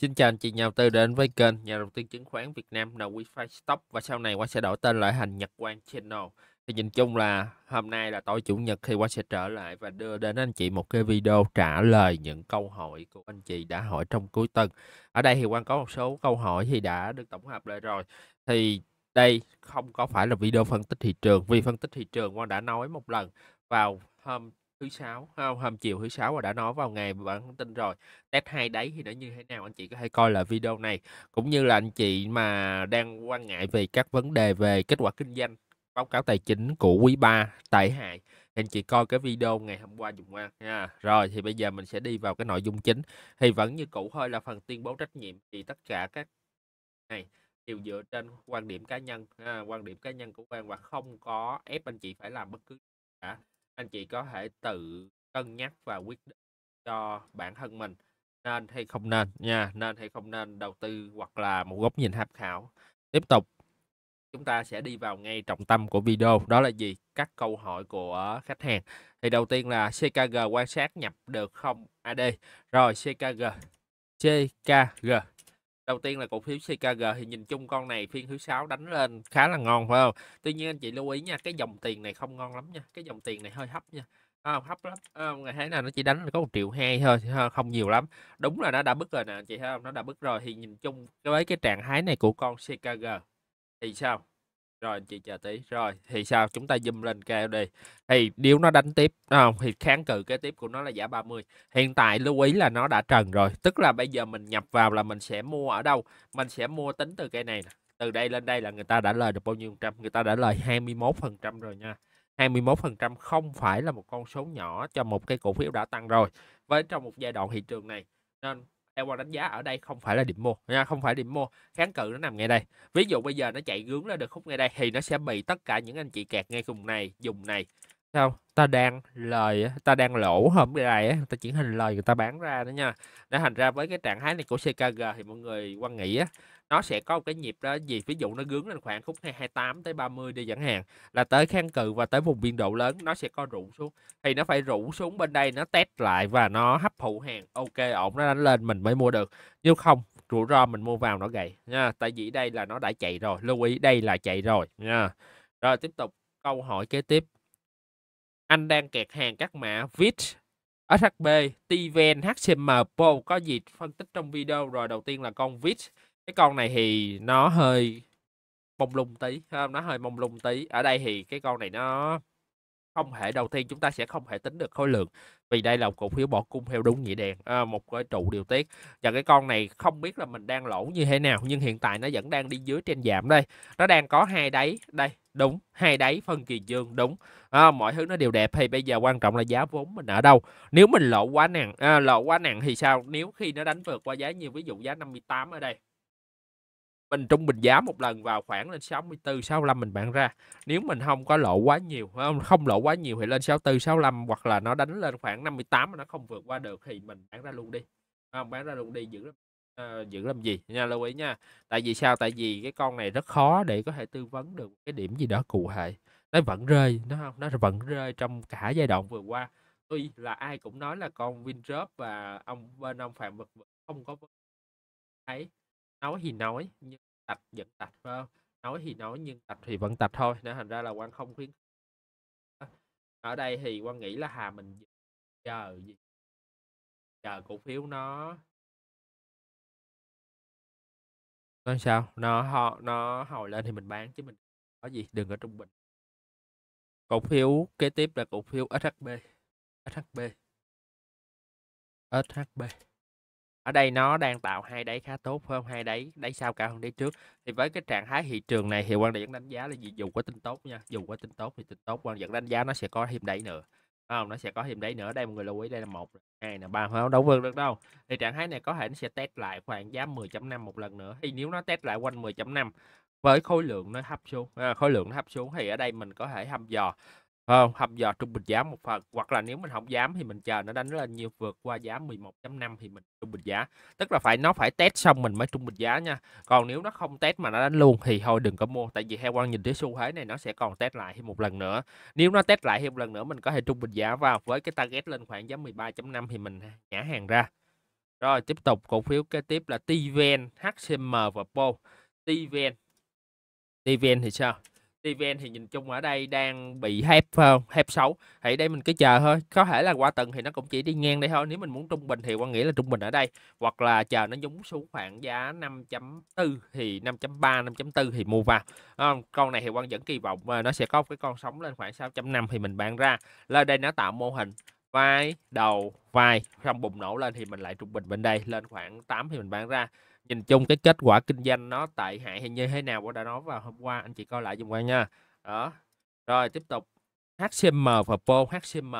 Xin chào anh chị nhà đầu tư đến với kênh nhà đầu tư chứng khoán Việt Nam là Wi-Fi Stock và sau này qua sẽ đổi tên lại thành Nhật Quang Channel. Thì nhìn chung là hôm nay là tối chủ nhật khi qua sẽ trở lại và đưa đến anh chị một cái video trả lời những câu hỏi của anh chị đã hỏi trong cuối tuần. Ở đây thì Quang có một số câu hỏi thì đã được tổng hợp lại rồi. Thì đây không có phải là video phân tích thị trường vì phân tích thị trường Quang đã nói một lần vào hôm thứ sáu không hôm chiều thứ sáu và đã nói vào ngày bản tin rồi test hai đấy thì nó như thế nào anh chị có thể coi lại video này cũng như là anh chị mà đang quan ngại về các vấn đề về kết quả kinh doanh báo cáo tài chính của quý 3 tại hại anh chị coi cái video ngày hôm qua dùng qua nha rồi thì bây giờ mình sẽ đi vào cái nội dung chính thì vẫn như cũ thôi là phần tuyên bố trách nhiệm thì tất cả các này đều dựa trên quan điểm cá nhân ha, quan điểm cá nhân của quan và không có ép anh chị phải làm bất cứ cả anh chị có thể tự cân nhắc và quyết định cho bản thân mình nên hay không nên nha nên hay không nên đầu tư hoặc là một góc nhìn tham khảo tiếp tục chúng ta sẽ đi vào ngay trọng tâm của video đó là gì các câu hỏi của khách hàng thì đầu tiên là CKG quan sát nhập được không AD rồi CKG CKG đầu tiên là cổ phiếu CKG thì nhìn chung con này phiên thứ sáu đánh lên khá là ngon phải không tuy nhiên anh chị lưu ý nha cái dòng tiền này không ngon lắm nha cái dòng tiền này hơi hấp nha à, hấp lắm à, ngày thế nào nó chỉ đánh có một triệu hai thôi không nhiều lắm đúng là nó đã bứt rồi nè chị thấy không nó đã bứt rồi thì nhìn chung với cái trạng thái này của con CKG thì sao rồi chị chờ tí. Rồi thì sao chúng ta zoom lên cao đi. Thì nếu nó đánh tiếp không thì kháng cự kế tiếp của nó là giả 30. Hiện tại lưu ý là nó đã trần rồi, tức là bây giờ mình nhập vào là mình sẽ mua ở đâu? Mình sẽ mua tính từ cây này Từ đây lên đây là người ta đã lời được bao nhiêu trăm? Người ta đã lời 21% rồi nha. 21% không phải là một con số nhỏ cho một cái cổ phiếu đã tăng rồi. Với trong một giai đoạn thị trường này nên qua đánh giá ở đây không phải là điểm mua nha không phải điểm mua kháng cự nó nằm ngay đây ví dụ bây giờ nó chạy gướng lên được khúc ngay đây thì nó sẽ bị tất cả những anh chị kẹt ngay vùng này dùng này sao ta đang lời ta đang lỗ hôm này ta chuyển hình lời người ta bán ra đó nha đã thành ra với cái trạng thái này của CKG thì mọi người quan nghĩ nó sẽ có một cái nhịp đó gì ví dụ nó gướng lên khoảng khúc 28 tới 30 đi chẳng hạn là tới kháng cự và tới vùng biên độ lớn nó sẽ có rủ xuống thì nó phải rủ xuống bên đây nó test lại và nó hấp thụ hàng ok ổn nó đánh lên mình mới mua được nếu không rủi ro mình mua vào nó gầy nha tại vì đây là nó đã chạy rồi lưu ý đây là chạy rồi nha rồi tiếp tục câu hỏi kế tiếp anh đang kẹt hàng các mã vít SHB, TVN HCM, Po có gì phân tích trong video rồi đầu tiên là con VIX cái con này thì nó hơi mông lung tí không? nó hơi mông lung tí ở đây thì cái con này nó không thể đầu tiên chúng ta sẽ không thể tính được khối lượng vì đây là cổ phiếu bỏ cung theo đúng nhị đèn à, một cái trụ điều tiết và cái con này không biết là mình đang lỗ như thế nào nhưng hiện tại nó vẫn đang đi dưới trên giảm đây nó đang có hai đáy đây đúng hai đáy phân kỳ dương đúng à, mọi thứ nó đều đẹp thì bây giờ quan trọng là giá vốn mình ở đâu nếu mình lỗ quá nặng à, lỗ quá nặng thì sao nếu khi nó đánh vượt qua giá như ví dụ giá 58 ở đây mình trung bình giá một lần vào khoảng lên 64 65 mình bán ra nếu mình không có lộ quá nhiều không lộ quá nhiều thì lên 64 65 hoặc là nó đánh lên khoảng 58 mà nó không vượt qua được thì mình bán ra luôn đi không bán ra luôn đi giữ uh, giữ làm gì nha lưu ý nha tại vì sao tại vì cái con này rất khó để có thể tư vấn được cái điểm gì đó cụ thể nó vẫn rơi nó không nó vẫn rơi trong cả giai đoạn vừa qua tuy là ai cũng nói là con Windrop và ông bên ông Phạm Vật không có ấy nói thì nói nhưng tạch vẫn tạch phải không nói thì nói nhưng tạch thì vẫn tạch thôi nên thành ra là quan không khuyến ở đây thì quan nghĩ là hà mình chờ gì chờ cổ phiếu nó nó sao nó họ nó hồi lên thì mình bán chứ mình có gì đừng ở trung bình cổ phiếu kế tiếp là cổ phiếu SHB SHB SHB ở đây nó đang tạo hai đáy khá tốt hơn hai đáy đáy sau cả hơn đáy trước thì với cái trạng thái thị trường này thì quan điểm đánh giá là gì dù có tin tốt nha dù có tin tốt thì tin tốt quan điểm đánh giá nó sẽ có thêm đáy nữa không nó sẽ có thêm đáy nữa đây mọi người lưu ý đây là một hai là ba không đấu vươn được đâu thì trạng thái này có thể nó sẽ test lại khoảng giá 10.5 một lần nữa thì nếu nó test lại quanh 10.5 với khối lượng nó hấp xuống à, khối lượng nó hấp xuống thì ở đây mình có thể thăm dò không, ờ, không giờ trung bình giá một phần hoặc là nếu mình không dám thì mình chờ nó đánh lên nhiều vượt qua giá 11.5 thì mình trung bình giá. Tức là phải nó phải test xong mình mới trung bình giá nha. Còn nếu nó không test mà nó đánh luôn thì thôi đừng có mua tại vì heo quan nhìn thấy xu thế này nó sẽ còn test lại thêm một lần nữa. Nếu nó test lại thêm một lần nữa mình có thể trung bình giá vào với cái target lên khoảng giá 13.5 thì mình nhả hàng ra. Rồi tiếp tục cổ phiếu kế tiếp là TVN, HCM và PO. TVN. TVN thì sao? TVN thì nhìn chung ở đây đang bị hép không? Hép xấu. Thì đây mình cứ chờ thôi. Có thể là qua tuần thì nó cũng chỉ đi ngang đây thôi. Nếu mình muốn trung bình thì quan nghĩ là trung bình ở đây hoặc là chờ nó nhúng xuống khoảng giá 5.4 thì 5.3 5.4 thì mua vào. Không? Con này thì quan vẫn kỳ vọng ờ, nó sẽ có cái con sóng lên khoảng 6.5 thì mình bán ra. Lên đây nó tạo mô hình vai đầu vai xong bùng nổ lên thì mình lại trung bình bên đây lên khoảng 8 thì mình bán ra nhìn chung cái kết quả kinh doanh nó tệ hại hay như thế nào cũng đã nói vào hôm qua anh chị coi lại dùm quan nha đó rồi tiếp tục HCM và PO HCM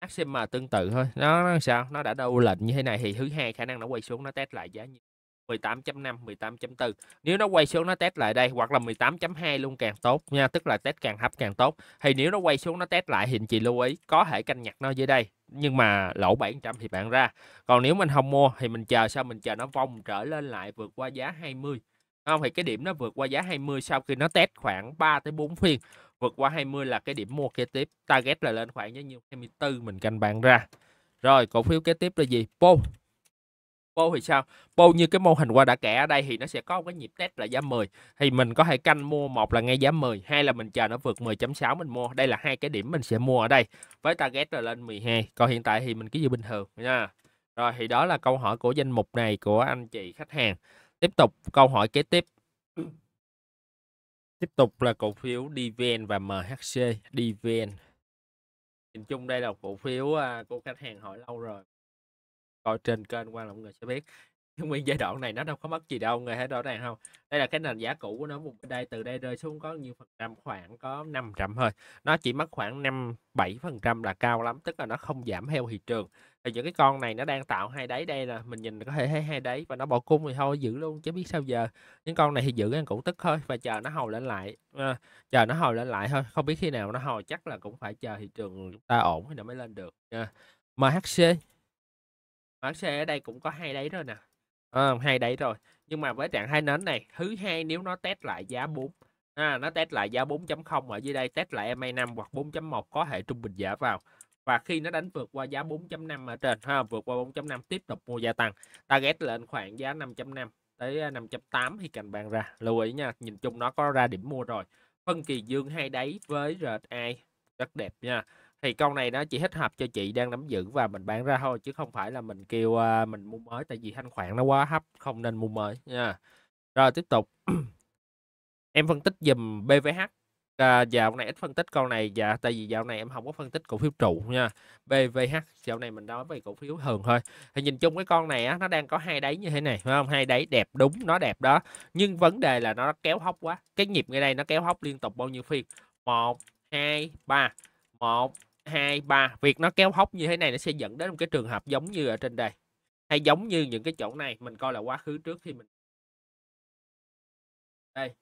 HCM tương tự thôi nó, nó sao nó đã đâu lệnh như thế này thì thứ hai khả năng nó quay xuống nó test lại giá như 18.5 18.4 nếu nó quay xuống nó test lại đây hoặc là 18.2 luôn càng tốt nha tức là test càng hấp càng tốt thì nếu nó quay xuống nó test lại thì chị lưu ý có thể canh nhặt nó dưới đây nhưng mà lỗ 700 thì bạn ra còn nếu mình không mua thì mình chờ sao mình chờ nó vòng trở lên lại vượt qua giá 20 không thì cái điểm nó vượt qua giá 20 sau khi nó test khoảng 3 tới 4 phiên vượt qua 20 là cái điểm mua kế tiếp target là lên khoảng giá nhiêu 24 mình canh bạn ra rồi cổ phiếu kế tiếp là gì Pol Bow thì sao? Bow như cái mô hình qua đã kẻ ở đây thì nó sẽ có một cái nhịp test là giá 10. Thì mình có thể canh mua một là ngay giá 10, hai là mình chờ nó vượt 10.6 mình mua. Đây là hai cái điểm mình sẽ mua ở đây. Với target là lên 12. Còn hiện tại thì mình cứ như bình thường nha. Rồi thì đó là câu hỏi của danh mục này của anh chị khách hàng. Tiếp tục câu hỏi kế tiếp. Tiếp tục là cổ phiếu DVN và MHC. DVN. Nhìn chung đây là cổ phiếu à, của khách hàng hỏi lâu rồi coi trên kênh quan là mọi người sẽ biết nguyên giai đoạn này nó đâu có mất gì đâu người thấy rõ ràng không đây là cái nền giá cũ của nó một đây từ đây rơi xuống có nhiều phần trăm khoảng có 500 thôi nó chỉ mất khoảng 5 7 phần trăm là cao lắm tức là nó không giảm theo thị trường thì những cái con này nó đang tạo hai đáy đây là mình nhìn có thể thấy hai đáy và nó bỏ cung thì thôi giữ luôn chứ biết sao giờ những con này thì giữ ăn cũng tức thôi và chờ nó hồi lên lại à, chờ nó hồi lên lại thôi không biết khi nào nó hồi chắc là cũng phải chờ thị trường chúng ta ổn thì nó mới lên được à. MHC ở C ở đây cũng có hai đáy rồi nè. à, hai đáy rồi. Nhưng mà với trạng thái nến này, thứ hai nếu nó test lại giá 4 à, nó test lại giá 4.0 ở dưới đây, test lại MA5 hoặc 4.1 có hệ trung bình giả vào. Và khi nó đánh vượt qua giá 4.5 ở trên ha, vượt qua 4.5 tiếp tục mua gia tăng. Target lên khoảng giá 5.5 tới 5.8 thì cành bàn ra. Lưu ý nha, nhìn chung nó có ra điểm mua rồi. Phân kỳ dương hai đáy với RSI rất đẹp nha thì con này nó chỉ thích hợp cho chị đang nắm giữ và mình bán ra thôi chứ không phải là mình kêu uh, mình mua mới tại vì thanh khoản nó quá hấp không nên mua mới nha rồi tiếp tục em phân tích dùm BVH à, dạo này ít phân tích con này dạ tại vì dạo này em không có phân tích cổ phiếu trụ nha BVH dạo này mình nói về cổ phiếu thường thôi thì nhìn chung cái con này á, nó đang có hai đáy như thế này phải không hai đáy đẹp đúng nó đẹp đó nhưng vấn đề là nó kéo hóc quá cái nhịp ngay đây nó kéo hóc liên tục bao nhiêu phiên một hai ba một 2, 3. Việc nó kéo hốc như thế này nó sẽ dẫn đến một cái trường hợp giống như ở trên đây. Hay giống như những cái chỗ này. Mình coi là quá khứ trước khi mình... Đây.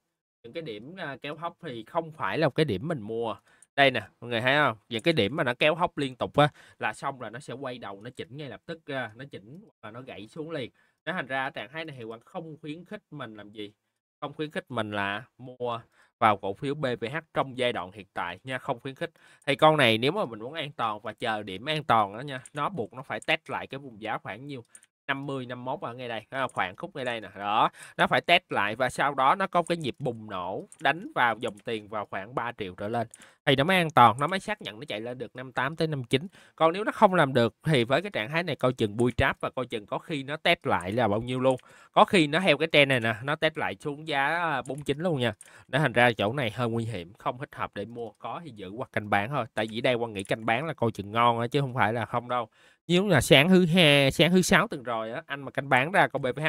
Những cái điểm à, kéo hốc thì không phải là một cái điểm mình mua. Đây nè. Mọi người thấy không? Những cái điểm mà nó kéo hốc liên tục á. Là xong là nó sẽ quay đầu. Nó chỉnh ngay lập tức. ra Nó chỉnh và nó gãy xuống liền. Nó thành ra trạng thái này thì Hoàng không khuyến khích mình làm gì không khuyến khích mình là mua vào cổ phiếu BVH trong giai đoạn hiện tại nha không khuyến khích thì con này nếu mà mình muốn an toàn và chờ điểm an toàn đó nha nó buộc nó phải test lại cái vùng giá khoảng nhiêu 50 51 ở ngay đây à, khoảng khúc ngay đây nè đó nó phải test lại và sau đó nó có cái nhịp bùng nổ đánh vào dòng tiền vào khoảng 3 triệu trở lên thì nó mới an toàn nó mới xác nhận nó chạy lên được 58 tới 59 còn nếu nó không làm được thì với cái trạng thái này coi chừng bui trap và coi chừng có khi nó test lại là bao nhiêu luôn có khi nó theo cái trend này nè nó test lại xuống giá 49 à, luôn nha nó thành ra chỗ này hơi nguy hiểm không thích hợp để mua có thì giữ hoặc canh bán thôi tại vì đây quan nghĩ canh bán là coi chừng ngon chứ không phải là không đâu nếu là sáng thứ hai sáng thứ sáu tuần rồi á anh mà canh bán ra con BPH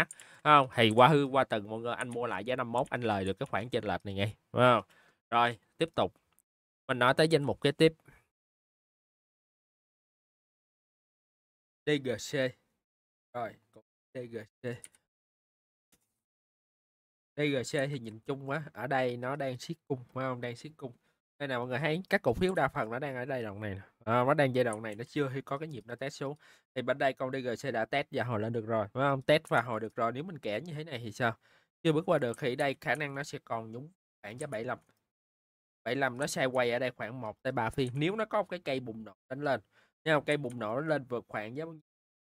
không thì qua hư qua tuần mọi người anh mua lại giá 51 anh lời được cái khoản chênh lệch này ngay không? rồi tiếp tục mình nói tới danh mục kế tiếp DGC rồi DGC DGC thì nhìn chung quá ở đây nó đang siết cung phải không đang siết cung đây nè mọi người thấy các cổ phiếu đa phần nó đang ở đây đoạn này à, nó đang giai đoạn này nó chưa khi có cái nhịp nó test xuống thì bên đây con DGC đã test và hồi lên được rồi phải không test và hồi được rồi nếu mình kẻ như thế này thì sao chưa bước qua được thì đây khả năng nó sẽ còn nhúng khoảng giá 75 75 nó sai quay ở đây khoảng 1 tới 3 phiên nếu nó có cái cây bùng nổ đánh lên nha cây bùng nổ nó lên vượt khoảng giá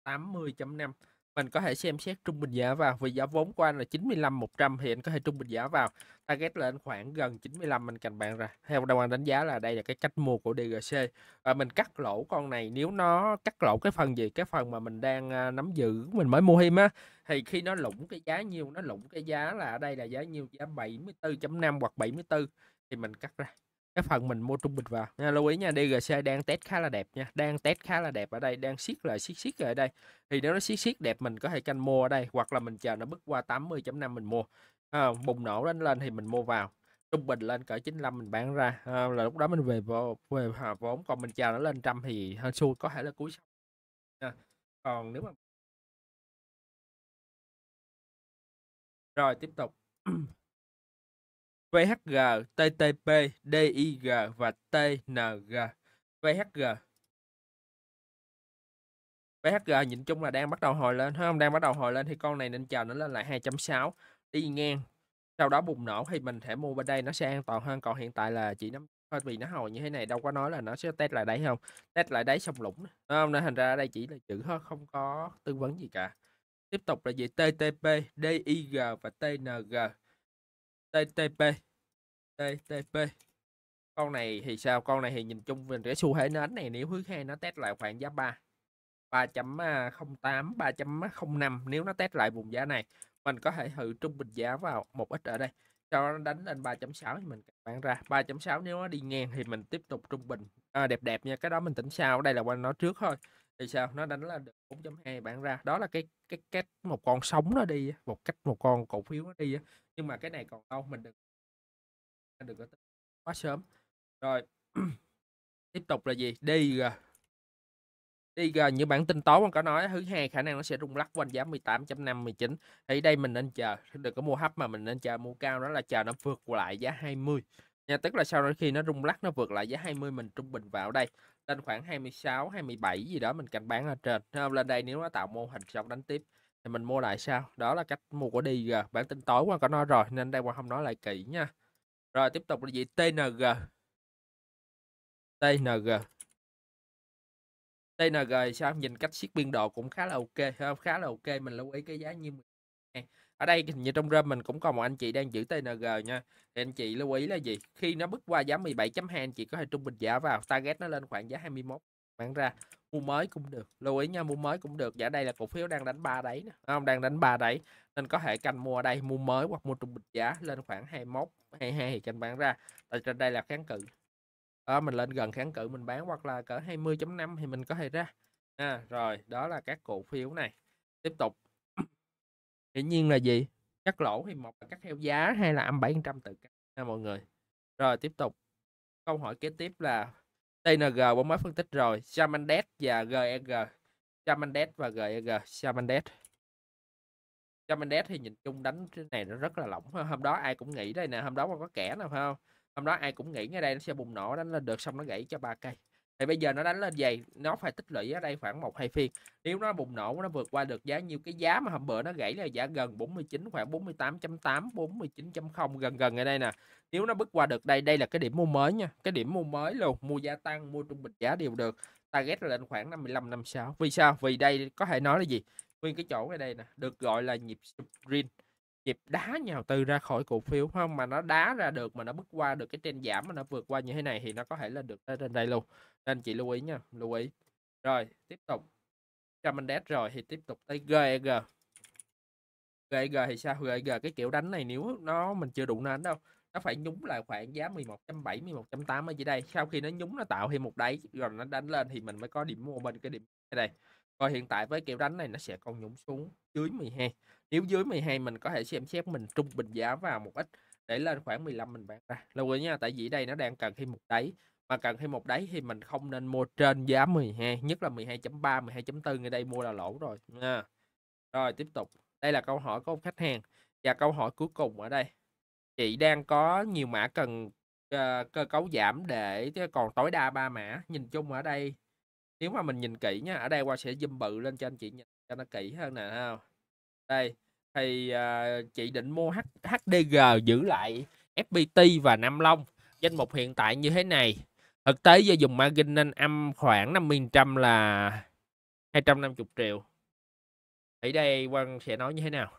80.5 mình có thể xem xét trung bình giá vào vì giá vốn của anh là 95 100 thì anh có thể trung bình giá vào target lên khoảng gần 95 mình cành bạn ra theo đồng anh đánh giá là đây là cái cách mua của DGC và mình cắt lỗ con này nếu nó cắt lỗ cái phần gì cái phần mà mình đang à, nắm giữ mình mới mua thêm á thì khi nó lũng cái giá nhiêu nó lũng cái giá là ở đây là giá nhiêu giá 74.5 hoặc 74 thì mình cắt ra cái phần mình mua trung bình vào nha lưu ý nha DGC đang test khá là đẹp nha đang test khá là đẹp ở đây đang siết là siết siết ở đây thì nếu nó siết siết đẹp mình có thể canh mua ở đây hoặc là mình chờ nó bước qua 80.5 mình mua à, bùng nổ lên lên thì mình mua vào trung bình lên cỡ 95 mình bán ra à, là lúc đó mình về vô về ờ, vốn còn mình chờ nó lên trăm thì hên xui có thể là cuối xong à, còn nếu mà rồi tiếp tục VHG, TTP, DIG và TNG. VHG. VHG à, nhìn chung là đang bắt đầu hồi lên, không? Đang bắt đầu hồi lên thì con này nên chờ nó lên lại 2.6 đi ngang. Sau đó bùng nổ thì mình thể mua bên đây nó sẽ an toàn hơn. Còn hiện tại là chỉ nắm thôi vì nó hồi như thế này đâu có nói là nó sẽ test lại đấy không? Test lại đáy sông lũng. Không nên thành ra ở đây chỉ là chữ thôi, không có tư vấn gì cả. Tiếp tục là gì? TTP, DIG và TNG. TTP TTP con này thì sao con này thì nhìn chung về rẻ xu hệ nến này nếu thứ hai nó test lại khoảng giá 3 3.08 3.05 nếu nó test lại vùng giá này mình có thể thử trung bình giá vào một ít ở đây cho nó đánh lên 3.6 thì mình bán ra 3.6 nếu nó đi ngang thì mình tiếp tục trung bình à, đẹp đẹp nha cái đó mình tính sau đây là qua nó trước thôi thì sao nó đánh là được 4.2 bạn ra đó là cái cái cách một con sống nó đi một cách một con cổ phiếu nó đi nhưng mà cái này còn lâu mình đừng đừng có quá sớm rồi tiếp tục là gì đi đi như bản tin tối con có nói thứ hai khả năng nó sẽ rung lắc quanh giá 18.5 19 thì đây mình nên chờ đừng có mua hấp mà mình nên chờ mua cao đó là chờ nó vượt lại giá 20 nha tức là sau đó khi nó rung lắc nó vượt lại giá 20 mình trung bình vào đây lên khoảng 26 27 gì đó mình canh bán ở trên nó lên đây nếu nó tạo mô hình xong đánh tiếp thì mình mua lại sao đó là cách mua của DG bản tin tối qua có nói rồi nên đây qua không nói lại kỹ nha rồi tiếp tục là gì TNG TNG TNG sao nhìn cách siết biên độ cũng khá là ok không khá là ok mình lưu ý cái giá như 10 ở đây hình như trong room mình cũng còn một anh chị đang giữ TNG nha thì anh chị lưu ý là gì khi nó bước qua giá 17.2 anh chị có thể trung bình giá vào target nó lên khoảng giá 21 bán ra mua mới cũng được lưu ý nha mua mới cũng được giả đây là cổ phiếu đang đánh ba đấy không đang đánh ba đấy nên có thể canh mua ở đây mua mới hoặc mua trung bình giá lên khoảng 21 22 thì canh bán ra tại trên đây là kháng cự đó, mình lên gần kháng cự mình bán hoặc là cỡ 20.5 thì mình có thể ra à, rồi đó là các cổ phiếu này tiếp tục dĩ nhiên là gì cắt lỗ thì một là cắt theo giá hay là âm 700 từ cắt nha mọi người rồi tiếp tục câu hỏi kế tiếp là TNG bóng mới phân tích rồi Samandes và GEG Samandes e và GEG Samandes e Samandes thì nhìn chung đánh trên này nó rất là lỏng hôm đó ai cũng nghĩ đây nè hôm đó mà có kẻ nào phải không hôm đó ai cũng nghĩ ngay đây nó sẽ bùng nổ đánh lên được xong nó gãy cho ba cây thì bây giờ nó đánh lên dày nó phải tích lũy ở đây khoảng một hai phiên nếu nó bùng nổ nó vượt qua được giá nhiều cái giá mà hôm bữa nó gãy là giá gần 49 khoảng 48.8 49.0 gần gần ở đây nè nếu nó bước qua được đây đây là cái điểm mua mới nha cái điểm mua mới luôn mua gia tăng mua trung bình giá đều được target là lên khoảng 55 56 vì sao vì đây có thể nói là gì nguyên cái chỗ ở đây nè được gọi là nhịp sprint dịp đá nhào từ ra khỏi cổ phiếu không mà nó đá ra được mà nó bước qua được cái trên giảm mà nó vượt qua như thế này thì nó có thể lên được tới trên đây luôn nên chị lưu ý nha lưu ý rồi tiếp tục Chamandes rồi thì tiếp tục tới GEG GEG thì sao GEG e cái kiểu đánh này nếu nó mình chưa đụng đến đâu nó phải nhúng lại khoảng giá 11.7 11.8 ở dưới đây sau khi nó nhúng nó tạo thêm một đáy rồi nó đánh lên thì mình mới có điểm mua bên cái điểm đây còn hiện tại với kiểu đánh này nó sẽ còn nhúng xuống dưới 12 nếu dưới 12 mình có thể xem xét mình trung bình giá vào một ít để lên khoảng 15 mình bán ra lưu ý nha tại vì đây nó đang cần thêm một đáy mà cần thêm một đáy thì mình không nên mua trên giá 12 nhất là 12.3 12.4 ở đây mua là lỗ rồi nha rồi tiếp tục đây là câu hỏi của một khách hàng và câu hỏi cuối cùng ở đây chị đang có nhiều mã cần uh, cơ cấu giảm để còn tối đa ba mã nhìn chung ở đây nếu mà mình nhìn kỹ nha ở đây qua sẽ zoom bự lên cho anh chị nhìn cho nó kỹ hơn nè không đây thì uh, chị định mua H HDG giữ lại FPT và Nam Long danh mục hiện tại như thế này thực tế do dùng margin nên âm khoảng 50% là 250 triệu thì đây Quang sẽ nói như thế nào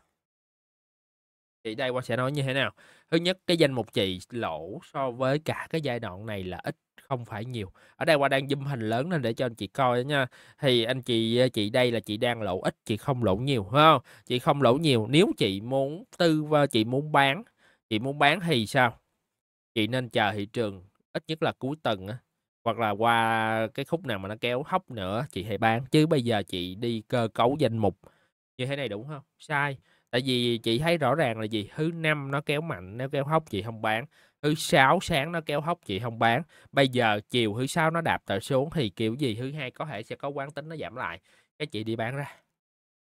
thì đây Quang sẽ nói như thế nào thứ nhất cái danh mục chị lỗ so với cả cái giai đoạn này là ít không phải nhiều ở đây qua đang zoom hình lớn lên để cho anh chị coi nha thì anh chị ờ, chị đây là chị đang lỗ ít chị không lỗ nhiều ha. chị không lỗ nhiều nếu chị muốn tư và ờ, chị muốn bán chị muốn bán thì sao chị nên chờ thị trường ít nhất là cuối tuần á hoặc là qua cái khúc nào mà nó kéo hóc nữa chị hãy bán chứ bây giờ chị đi cơ cấu danh mục như thế này đúng không sai tại vì chị thấy rõ ràng là gì thứ năm nó kéo mạnh nếu kéo hóc chị không bán thứ sáu sáng nó kéo hốc chị không bán bây giờ chiều thứ sáu nó đạp tờ xuống thì kiểu gì thứ hai có thể sẽ có quán tính nó giảm lại cái chị đi bán ra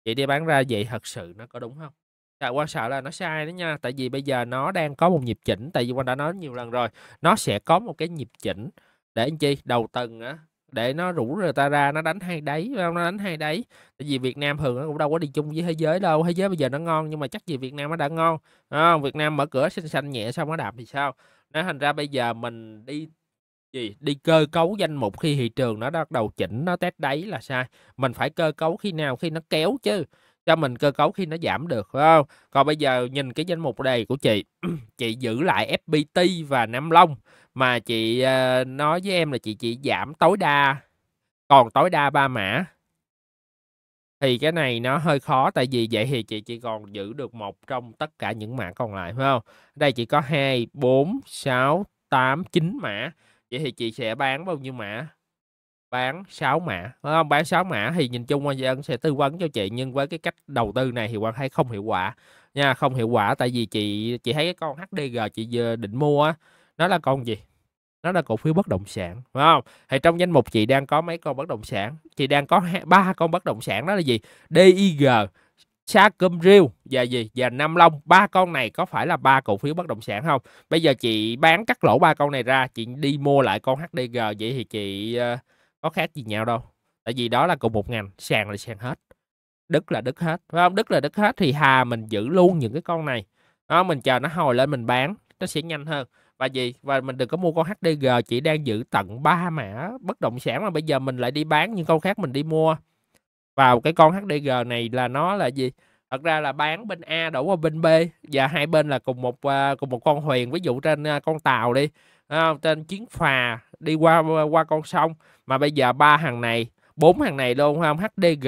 chị đi bán ra vậy thật sự nó có đúng không tại quan sợ là nó sai đó nha tại vì bây giờ nó đang có một nhịp chỉnh tại vì quan đã nói nhiều lần rồi nó sẽ có một cái nhịp chỉnh để anh chi đầu tuần á để nó rủ người ta ra nó đánh hai đáy, nó đánh hai đáy. tại vì Việt Nam thường nó cũng đâu có đi chung với thế giới đâu thế giới bây giờ nó ngon nhưng mà chắc gì Việt Nam nó đã ngon không? Việt Nam mở cửa xinh xanh nhẹ xong nó đạp thì sao nó thành ra bây giờ mình đi gì đi cơ cấu danh mục khi thị trường nó bắt đầu chỉnh nó test đáy là sai mình phải cơ cấu khi nào khi nó kéo chứ cho mình cơ cấu khi nó giảm được phải không? Còn bây giờ nhìn cái danh mục này của chị, chị giữ lại FPT và Nam Long mà chị uh, nói với em là chị chỉ giảm tối đa còn tối đa ba mã thì cái này nó hơi khó tại vì vậy thì chị chỉ còn giữ được một trong tất cả những mã còn lại phải không? Đây chị có 2 4 6 8 9 mã. Vậy thì chị sẽ bán bao nhiêu mã? bán 6 mã phải không bán 6 mã thì nhìn chung quan dân sẽ tư vấn cho chị nhưng với cái cách đầu tư này thì quan thấy không hiệu quả nha không hiệu quả tại vì chị chị thấy cái con HDG chị vừa định mua á nó là con gì nó là cổ phiếu bất động sản phải không thì trong danh mục chị đang có mấy con bất động sản chị đang có ba con bất động sản đó là gì DIG Sacom Real và gì và Nam Long ba con này có phải là ba cổ phiếu bất động sản không bây giờ chị bán cắt lỗ ba con này ra chị đi mua lại con HDG vậy thì chị uh, có khác gì nhau đâu tại vì đó là cùng một ngành sàn là sàn hết đức là đức hết phải không đức là đức hết thì hà mình giữ luôn những cái con này đó mình chờ nó hồi lên mình bán nó sẽ nhanh hơn và gì và mình đừng có mua con HDG chỉ đang giữ tận 3 mã bất động sản mà bây giờ mình lại đi bán những con khác mình đi mua vào cái con HDG này là nó là gì thật ra là bán bên A đổ qua bên B và hai bên là cùng một ờ, cùng một con thuyền ví dụ trên ờ, con tàu đi à, tên chiến phà đi qua qua con sông mà bây giờ ba hàng này bốn hàng này luôn không HDG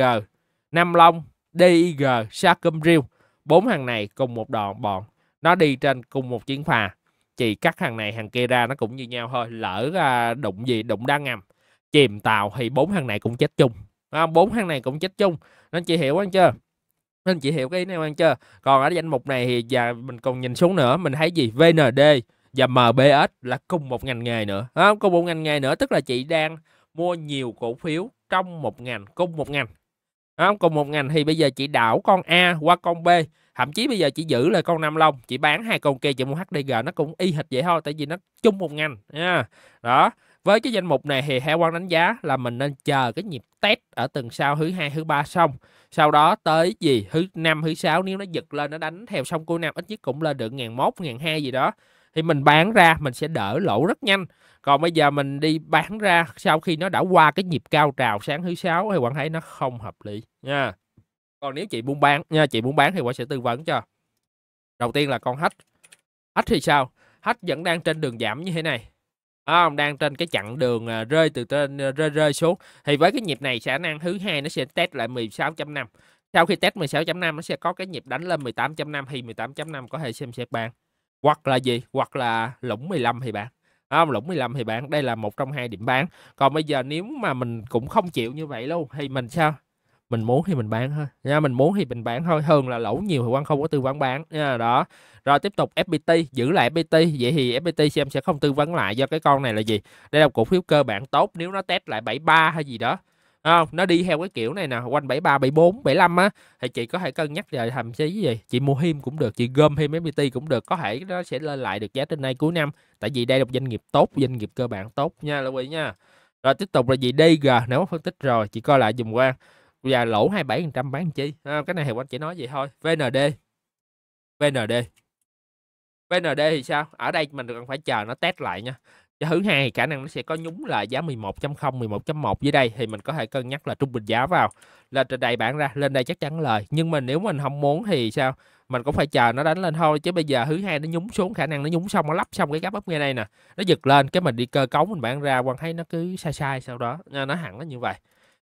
Nam Long DIG sacum Riêu bốn hàng này cùng một đoạn bọn nó đi trên cùng một chiến phà chỉ cắt hàng này hàng kia ra nó cũng như nhau thôi lỡ à, đụng gì đụng đá ngầm chìm tàu thì bốn hàng này cũng chết chung bốn hàng này cũng chết chung nên chị hiểu anh chưa nên chị hiểu cái ý này anh chưa còn ở danh mục này thì giờ mình còn nhìn xuống nữa mình thấy gì VND và MBS là cùng một ngành nghề nữa à, cùng một ngành nghề nữa tức là chị đang mua nhiều cổ phiếu trong một ngành cùng một ngành à, cùng một ngành thì bây giờ chị đảo con A qua con B thậm chí bây giờ chị giữ lại con Nam Long chị bán hai con kia chị mua HDG nó cũng y hệt vậy thôi tại vì nó chung một ngành nha đó với cái danh mục này thì Hải quan đánh giá là mình nên chờ cái nhịp test ở tuần sau thứ hai thứ ba xong sau đó tới gì thứ năm thứ sáu nếu nó giật lên nó đánh theo xong cuối năm ít nhất cũng lên được ngàn một ngàn hai gì đó thì mình bán ra mình sẽ đỡ lỗ rất nhanh còn bây giờ mình đi bán ra sau khi nó đã qua cái nhịp cao trào sáng thứ sáu thì bạn thấy nó không hợp lý nha còn nếu chị muốn bán nha chị muốn bán thì bạn sẽ tư vấn cho đầu tiên là con hách hách thì sao hách vẫn đang trên đường giảm như thế này à, đang trên cái chặng đường à, rơi từ trên à, rơi rơi xuống thì với cái nhịp này khả năng thứ hai nó sẽ test lại 16.5 sau khi test 16.5 nó sẽ có cái nhịp đánh lên 18.5 thì 18.5 có thể xem xét bán hoặc là gì hoặc là lũng 15 thì bạn không à, lũng 15 thì bạn đây là một trong hai điểm bán còn bây giờ nếu mà mình cũng không chịu như vậy luôn thì mình sao mình muốn thì mình bán thôi nha mình muốn thì mình bán thôi hơn là lỗ nhiều thì quan không có tư vấn bán nha đó rồi tiếp tục FPT giữ lại FPT vậy thì FPT xem sẽ không tư vấn lại do cái con này là gì đây là cổ phiếu cơ bản tốt nếu nó test lại 73 hay gì đó không nó đi theo cái kiểu này nè quanh 73 74 75 á thì chị có thể cân nhắc về thậm chí gì chị mua him cũng được chị gom him FPT cũng được có thể nó sẽ lên lại được giá trên nay cuối năm tại vì đây là một doanh nghiệp tốt doanh nghiệp cơ bản tốt nha lưu ý nha rồi tiếp tục là gì DG nếu phân tích rồi chị coi lại dùm qua và lỗ 27% bán chi à, cái này thì quanh chỉ nói vậy thôi VND VND VND thì sao ở đây mình cần phải chờ nó test lại nha thứ hai khả năng nó sẽ có nhúng là giá 11.0 11.1 dưới đây thì mình có thể cân nhắc là trung bình giá vào lên trên đây bạn ra lên đây chắc chắn lời nhưng mà nếu mình không muốn thì sao mình cũng phải chờ nó đánh lên thôi chứ bây giờ thứ hai nó nhúng xuống khả năng nó nhúng xong nó lắp xong cái gap ấp ngay đây nè nó giật lên cái mình đi cơ cống mình bán ra quan thấy nó cứ sai sai sau đó nó hẳn nó như vậy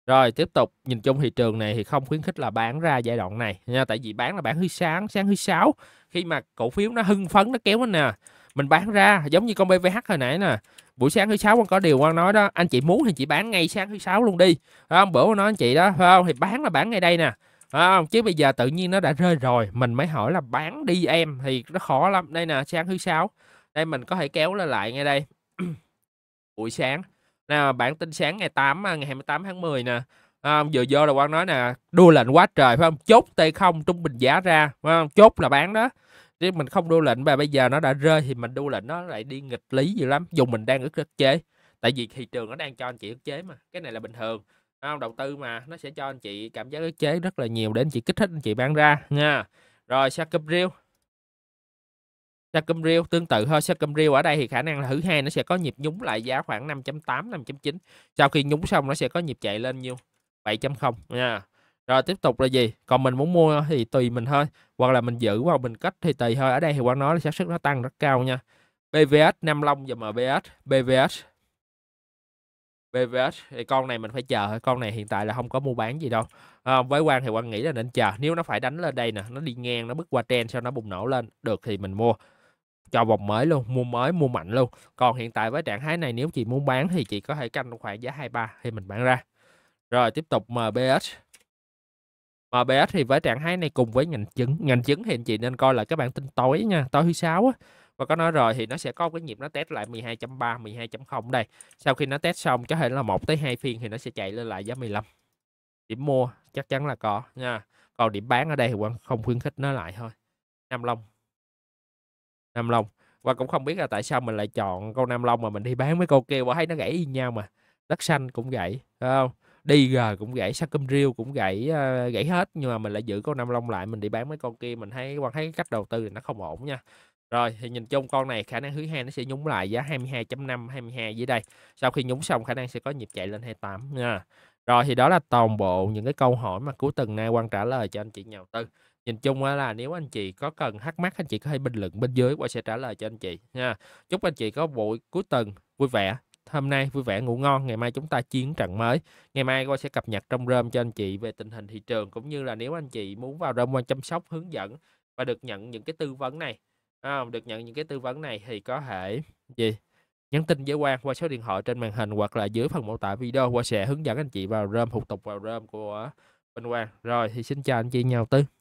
rồi tiếp tục nhìn chung thị trường này thì không khuyến khích là bán ra giai đoạn này nha tại vì bán là bán thứ sáng sáng thứ sáu khi mà cổ phiếu nó hưng phấn nó kéo lên nè mình bán ra giống như con BVH hồi nãy nè buổi sáng thứ sáu con có điều quan nói đó anh chị muốn thì chị bán ngay sáng thứ sáu luôn đi phải không bữa nói anh chị đó phải không thì bán là bán ngay đây nè không chứ bây giờ tự nhiên nó đã rơi rồi mình mới hỏi là bán đi em thì nó khó lắm đây nè sáng thứ sáu đây mình có thể kéo lên lại ngay đây buổi sáng nào bản tin sáng ngày 8 à, ngày 28 tháng 10 nè à, vừa vô là quan nói nè đua lệnh quá trời phải không chốt t không trung bình giá ra phải không chốt là bán đó chứ mình không đu lệnh và bây giờ nó đã rơi thì mình đu lệnh nó lại đi nghịch lý dữ lắm dù mình đang ức ức chế tại vì thị trường nó đang cho anh chị ức chế mà cái này là bình thường không đầu tư mà nó sẽ cho anh chị cảm giác ức chế rất là nhiều để anh chị kích thích anh chị bán ra nha rồi sacum riêu sacum riêu tương tự thôi sacum riêu ở đây thì khả năng là thứ hai nó sẽ có nhịp nhúng lại giá khoảng 5.8 5.9 sau khi nhúng xong nó sẽ có nhịp chạy lên nhiêu 7.0 nha rồi tiếp tục là gì còn mình muốn mua thì tùy mình thôi hoặc là mình giữ hoặc mình cách thì tùy thôi ở đây thì quang nói là xác suất nó tăng rất cao nha BVS Nam Long và MBS BVS BVS thì con này mình phải chờ thôi con này hiện tại là không có mua bán gì đâu à, với Quang thì Quang nghĩ là nên chờ nếu nó phải đánh lên đây nè nó đi ngang nó bước qua trend sau nó bùng nổ lên được thì mình mua cho vòng mới luôn mua mới mua mạnh luôn còn hiện tại với trạng thái này nếu chị muốn bán thì chị có thể canh khoảng giá 23 thì mình bán ra rồi tiếp tục MBS mà MBS thì với trạng thái này cùng với ngành chứng ngành chứng thì anh chị nên coi lại các bản tin tối nha tối thứ sáu á và có nói rồi thì nó sẽ có cái nhịp nó test lại 12.3 12.0 đây sau khi nó test xong có thể là một tới hai phiên thì nó sẽ chạy lên lại giá 15 điểm mua chắc chắn là có nha còn điểm bán ở đây thì quang không khuyến khích nó lại thôi Nam Long Nam Long và cũng không biết là tại sao mình lại chọn con Nam Long mà mình đi bán với câu kêu và thấy nó gãy y nhau mà đất xanh cũng gãy, phải không đi rồi cũng gãy sa cơm riêu cũng gãy uh, gãy hết nhưng mà mình lại giữ con nam long lại mình đi bán mấy con kia mình thấy quan thấy cách đầu tư thì nó không ổn nha rồi thì nhìn chung con này khả năng thứ hai nó sẽ nhúng lại giá 22.5 22 dưới đây sau khi nhúng xong khả năng sẽ có nhịp chạy lên 28 nha rồi thì đó là toàn bộ những cái câu hỏi mà cuối tuần nay quan trả lời cho anh chị nhà đầu tư nhìn chung là nếu anh chị có cần thắc mắc anh chị có thể bình luận bên dưới qua sẽ trả lời cho anh chị nha chúc anh chị có buổi cuối tuần vui vẻ hôm nay vui vẻ ngủ ngon ngày mai chúng ta chiến trận mới ngày mai coi sẽ cập nhật trong rơm cho anh chị về tình hình thị trường cũng như là nếu anh chị muốn vào rơm quan chăm sóc hướng dẫn và được nhận những cái tư vấn này à, được nhận những cái tư vấn này thì có thể gì nhắn tin với Quang qua số điện thoại trên màn hình hoặc là dưới phần mô tả video qua sẽ hướng dẫn anh chị vào rơm hụt tục vào rơm của bên Quang rồi thì xin chào anh chị nhau tư